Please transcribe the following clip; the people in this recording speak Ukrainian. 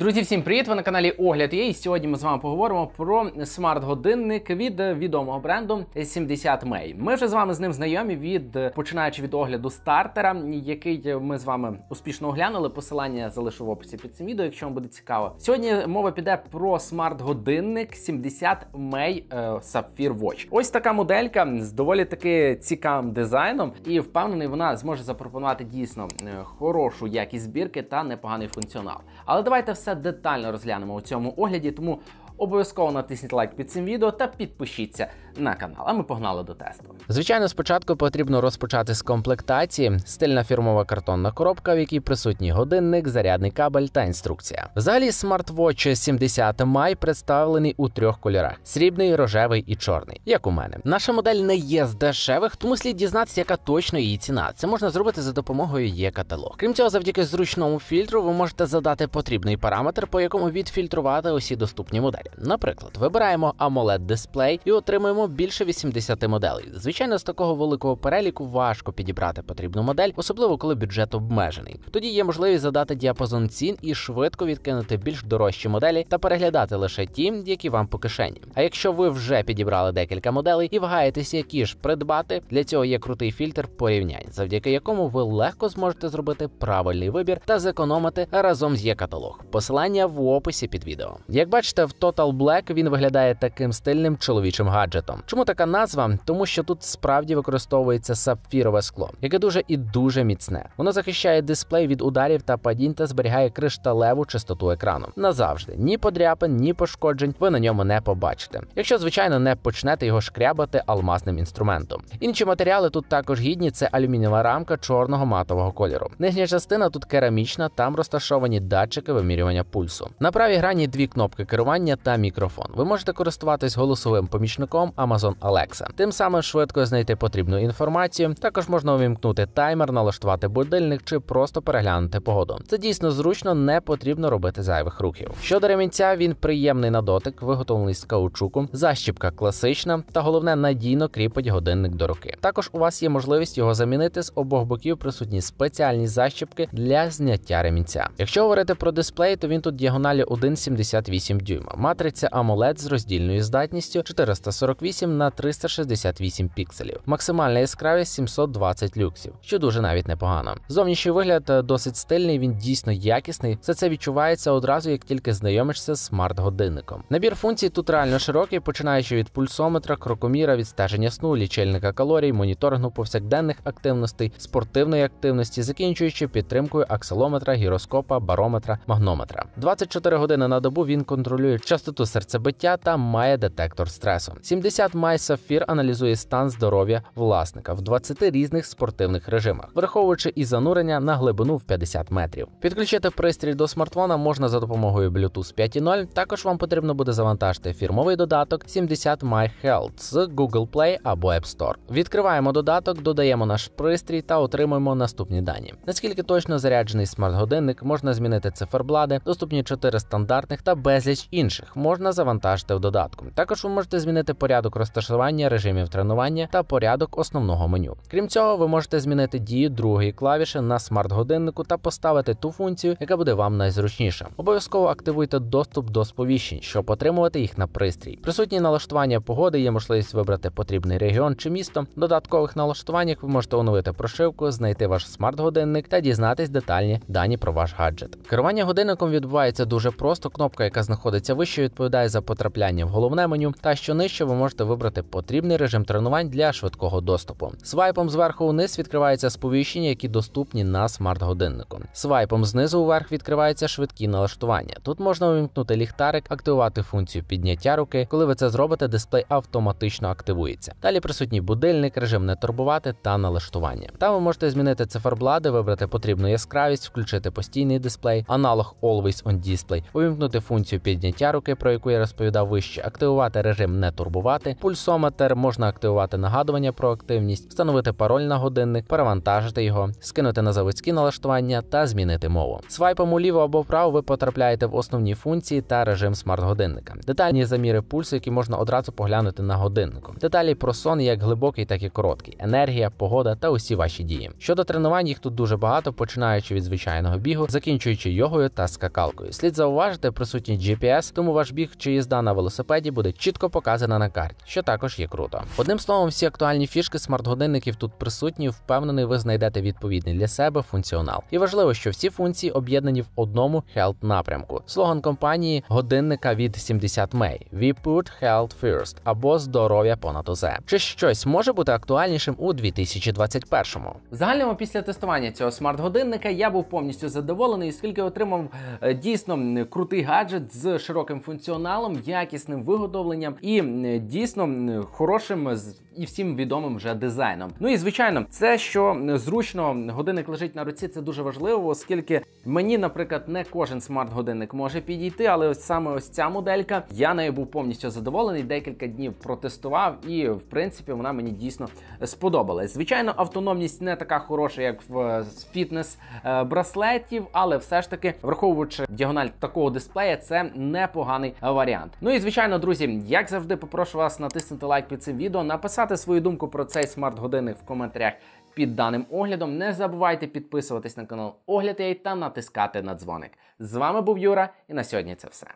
Друзі, всім привіт! Ви на каналі Огляд є, і сьогодні ми з вами поговоримо про смарт-годинник від відомого бренду 70 May. Ми вже з вами з ним знайомі від починаючи від огляду стартера, який ми з вами успішно оглянули. Посилання залишу в описі під цим відео, якщо вам буде цікаво. Сьогодні мова піде про смарт-годинник 70 May е, Sapphire Watch. Ось така моделька з доволі таки цікавим дизайном, і впевнений, вона зможе запропонувати дійсно е, хорошу якість збірки та непоганий функціонал. Але давайте все все детально розглянемо у цьому огляді. Тому Обов'язково натисніть лайк під цим відео та підпишіться на канал. А ми погнали до тесту. Звичайно, спочатку потрібно розпочати з комплектації, стильна фірмова картонна коробка, в якій присутній годинник, зарядний кабель та інструкція. Взагалі, смартвотч 70 май представлений у трьох кольорах: срібний, рожевий і чорний. Як у мене, наша модель не є з дешевих, тому слід дізнатися, яка точно її ціна. Це можна зробити за допомогою є каталог. Крім цього, завдяки зручному фільтру ви можете задати потрібний параметр, по якому відфільтрувати усі доступні моделі. Наприклад, вибираємо amoled дисплей і отримуємо більше 80 моделей. Звичайно, з такого великого переліку важко підібрати потрібну модель, особливо коли бюджет обмежений. Тоді є можливість задати діапазон цін і швидко відкинути більш дорожчі моделі та переглядати лише ті, які вам по кишені. А якщо ви вже підібрали декілька моделей і вагаєтеся, які ж придбати, для цього є крутий фільтр порівнянь, завдяки якому ви легко зможете зробити правильний вибір та зекономити разом з є каталог. Посилання в описі під відео. Як бачите, в Total Crystal Black він виглядає таким стильним чоловічим гаджетом. Чому така назва? Тому що тут справді використовується сапфірове скло, яке дуже і дуже міцне. Воно захищає дисплей від ударів та падінь та зберігає кришталеву чистоту екрану. Назавжди ні подряпин, ні пошкоджень ви на ньому не побачите. Якщо, звичайно, не почнете його шкрябати алмазним інструментом. Інші матеріали тут також гідні: це алюмінієва рамка чорного матового кольору. Нижня частина тут керамічна, там розташовані датчики вимірювання пульсу. На правій грані дві кнопки керування та та мікрофон. Ви можете користуватись голосовим помічником Amazon Alexa. Тим самим швидко знайти потрібну інформацію. Також можна увімкнути таймер, налаштувати будильник чи просто переглянути погоду. Це дійсно зручно, не потрібно робити зайвих рухів. Щодо ремінця, він приємний на дотик, виготовлений з каучуку, защіпка класична, та головне надійно кріпить годинник до руки. Також у вас є можливість його замінити з обох боків присутні спеціальні защіпки для зняття ремінця. Якщо говорити про дисплей, то він тут діагоналі 1,78 дюйма матриця AMOLED з роздільною здатністю 448 на 368 пікселів, максимальна яскравість 720 люксів, що дуже навіть непогано. Зовнішній вигляд е, досить стильний, він дійсно якісний. Все це відчувається одразу, як тільки знайомишся з смарт-годинником. Набір функцій тут реально широкий, починаючи від пульсометра, крокоміра, відстеження сну, лічильника калорій, моніторингу повсякденних активностей, спортивної активності, закінчуючи підтримкою акселометра, гіроскопа, барометра, магнометра. 24 години на добу він контролює час частоту серцебиття та має детектор стресу. 70 май сафір аналізує стан здоров'я власника в 20 різних спортивних режимах, враховуючи і занурення на глибину в 50 метрів. Підключити пристрій до смартфона можна за допомогою Bluetooth 5.0. Також вам потрібно буде завантажити фірмовий додаток 70 My Health з Google Play або App Store. Відкриваємо додаток, додаємо наш пристрій та отримуємо наступні дані. Наскільки точно заряджений смарт-годинник можна змінити циферблади, доступні 4 стандартних та безліч інших даних можна завантажити в додатку. Також ви можете змінити порядок розташування режимів тренування та порядок основного меню. Крім цього, ви можете змінити дію другої клавіші на смарт-годиннику та поставити ту функцію, яка буде вам найзручніша. Обов'язково активуйте доступ до сповіщень, щоб отримувати їх на пристрій. Присутні налаштування погоди є можливість вибрати потрібний регіон чи місто. В додаткових налаштуваннях ви можете оновити прошивку, знайти ваш смарт-годинник та дізнатись детальні дані про ваш гаджет. Керування годинником відбувається дуже просто. Кнопка, яка знаходиться вище що відповідає за потрапляння в головне меню, та що нижче ви можете вибрати потрібний режим тренувань для швидкого доступу. Свайпом зверху вниз відкривається сповіщення, які доступні на смарт-годиннику. Свайпом знизу вверх відкривається швидкі налаштування. Тут можна увімкнути ліхтарик, активувати функцію підняття руки. Коли ви це зробите, дисплей автоматично активується. Далі присутні будильник, режим не турбувати та налаштування. Там ви можете змінити циферблади, вибрати потрібну яскравість, включити постійний дисплей, аналог Always on Display, увімкнути функцію підняття руки кнопки, про яку я розповідав вище, активувати режим не турбувати, пульсометр, можна активувати нагадування про активність, встановити пароль на годинник, перевантажити його, скинути на заводські налаштування та змінити мову. Свайпом уліво або вправо ви потрапляєте в основні функції та режим смарт-годинника. Детальні заміри пульсу, які можна одразу поглянути на годиннику. Деталі про сон, як глибокий, так і короткий, енергія, погода та усі ваші дії. Щодо тренувань, їх тут дуже багато, починаючи від звичайного бігу, закінчуючи йогою та скакалкою. Слід зауважити присутність GPS, тому ваш біг чи їзда на велосипеді буде чітко показана на карті, що також є круто. Одним словом, всі актуальні фішки смарт-годинників тут присутні, впевнений, ви знайдете відповідний для себе функціонал. І важливо, що всі функції об'єднані в одному health напрямку. Слоган компанії годинника від 70 May We put health first або здоров'я понад узе. Чи щось може бути актуальнішим у 2021-му? Загальному після тестування цього смарт-годинника я був повністю задоволений, оскільки отримав е, дійсно крутий гаджет з широким функціоналом функціоналом, якісним виготовленням і дійсно хорошим і всім відомим вже дизайном. Ну і звичайно, це що зручно годинник лежить на руці, це дуже важливо, оскільки мені, наприклад, не кожен смарт-годинник може підійти, але ось саме ось ця моделька я нею був повністю задоволений. Декілька днів протестував, і в принципі вона мені дійсно сподобалась. Звичайно, автономність не така хороша, як в е, фітнес-браслетів, е, але все ж таки, враховуючи діагональ такого дисплея, це непогано непоганий варіант. Ну і звичайно, друзі, як завжди, попрошу вас натиснути лайк під цим відео, написати свою думку про цей смарт-годинник в коментарях. Під даним оглядом не забувайте підписуватись на канал Огляд Яй та натискати на дзвоник. З вами був Юра, і на сьогодні це все.